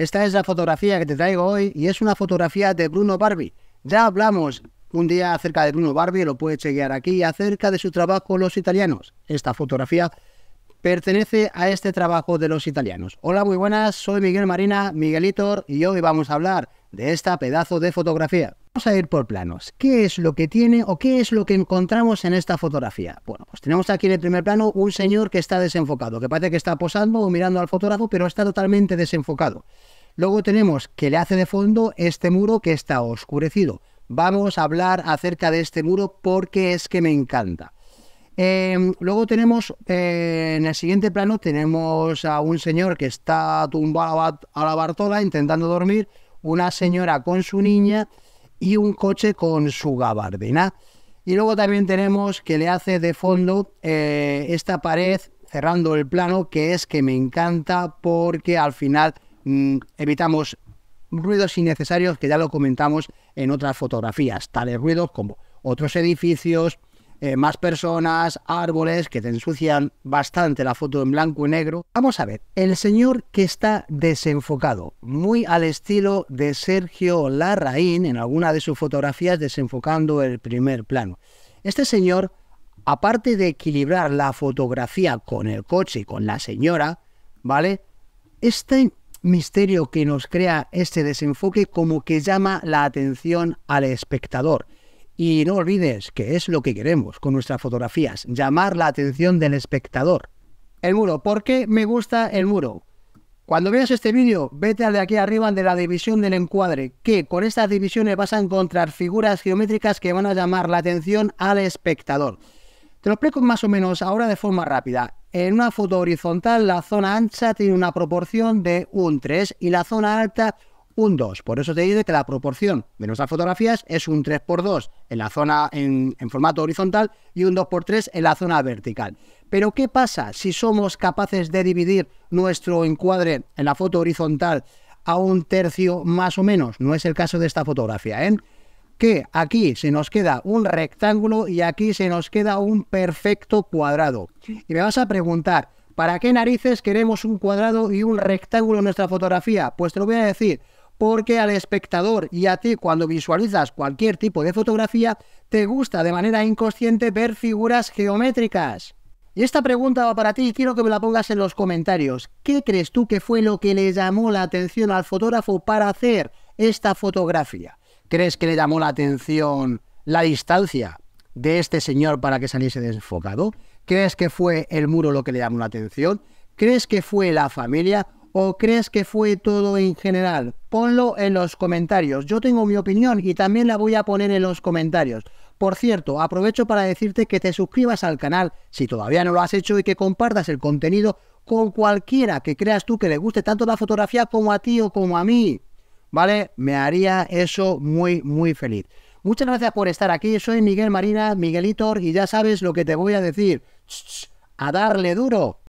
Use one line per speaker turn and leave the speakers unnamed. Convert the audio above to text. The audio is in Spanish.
Esta es la fotografía que te traigo hoy y es una fotografía de Bruno Barbie. Ya hablamos un día acerca de Bruno Barbie, lo puedes chequear aquí, acerca de su trabajo Los Italianos. Esta fotografía pertenece a este trabajo de los italianos. Hola, muy buenas, soy Miguel Marina, Miguelito y hoy vamos a hablar de esta pedazo de fotografía. Vamos a ir por planos. ¿Qué es lo que tiene o qué es lo que encontramos en esta fotografía? Bueno, pues tenemos aquí en el primer plano un señor que está desenfocado, que parece que está posando o mirando al fotógrafo, pero está totalmente desenfocado. Luego tenemos que le hace de fondo este muro que está oscurecido. Vamos a hablar acerca de este muro porque es que me encanta. Em, luego tenemos, eh, en el siguiente plano, tenemos a un señor que está tumbado a la bartola intentando dormir una señora con su niña y un coche con su gabardina. Y luego también tenemos que le hace de fondo eh, esta pared cerrando el plano, que es que me encanta porque al final mm, evitamos ruidos innecesarios que ya lo comentamos en otras fotografías, tales ruidos como otros edificios, eh, más personas, árboles que te ensucian bastante la foto en blanco y negro. Vamos a ver, el señor que está desenfocado, muy al estilo de Sergio Larraín en alguna de sus fotografías desenfocando el primer plano. Este señor, aparte de equilibrar la fotografía con el coche y con la señora, ¿vale? Este misterio que nos crea este desenfoque como que llama la atención al espectador y no olvides que es lo que queremos con nuestras fotografías, llamar la atención del espectador. El muro, ¿por qué me gusta el muro? Cuando veas este vídeo, vete al de aquí arriba de la división del encuadre, que con estas divisiones vas a encontrar figuras geométricas que van a llamar la atención al espectador. Te lo explico más o menos ahora de forma rápida. En una foto horizontal, la zona ancha tiene una proporción de un 3 y la zona alta por eso te dice que la proporción de nuestras fotografías es un 3x2 en la zona en, formato horizontal y un 2x3 en la zona vertical. Pero ¿qué pasa si somos capaces de dividir nuestro encuadre en la foto horizontal a un tercio más o menos? No es el caso de esta fotografía, ¿eh? que aquí se nos queda un rectángulo y aquí se nos queda un perfecto cuadrado. Y me vas a preguntar, ¿para qué narices queremos un cuadrado y un rectángulo en nuestra fotografía? Pues te lo voy a decir, porque al espectador y a ti cuando visualizas cualquier tipo de fotografía, te gusta de manera inconsciente ver figuras geométricas. Y esta pregunta va para ti y quiero que me la pongas en los comentarios. ¿Qué crees tú que fue lo que le llamó la atención al fotógrafo para hacer esta fotografía? ¿Crees que le llamó la atención la distancia de este señor para que saliese desenfocado? ¿Crees que fue el muro lo que le llamó la atención? ¿Crees que fue la familia? o crees que fue todo en general? Ponlo en los comentarios. Yo tengo mi opinión y también la voy a poner en los comentarios. Por cierto, aprovecho para decirte que te suscribas al canal si todavía no lo has hecho y que compartas el contenido con cualquiera que creas tú que le guste tanto la fotografía como a ti o como a mí. ¿Vale? Me haría eso muy, muy feliz. Muchas gracias por estar aquí. Soy Miguel Marina, Miguelitor, y ya sabes lo que te voy a decir. A darle duro.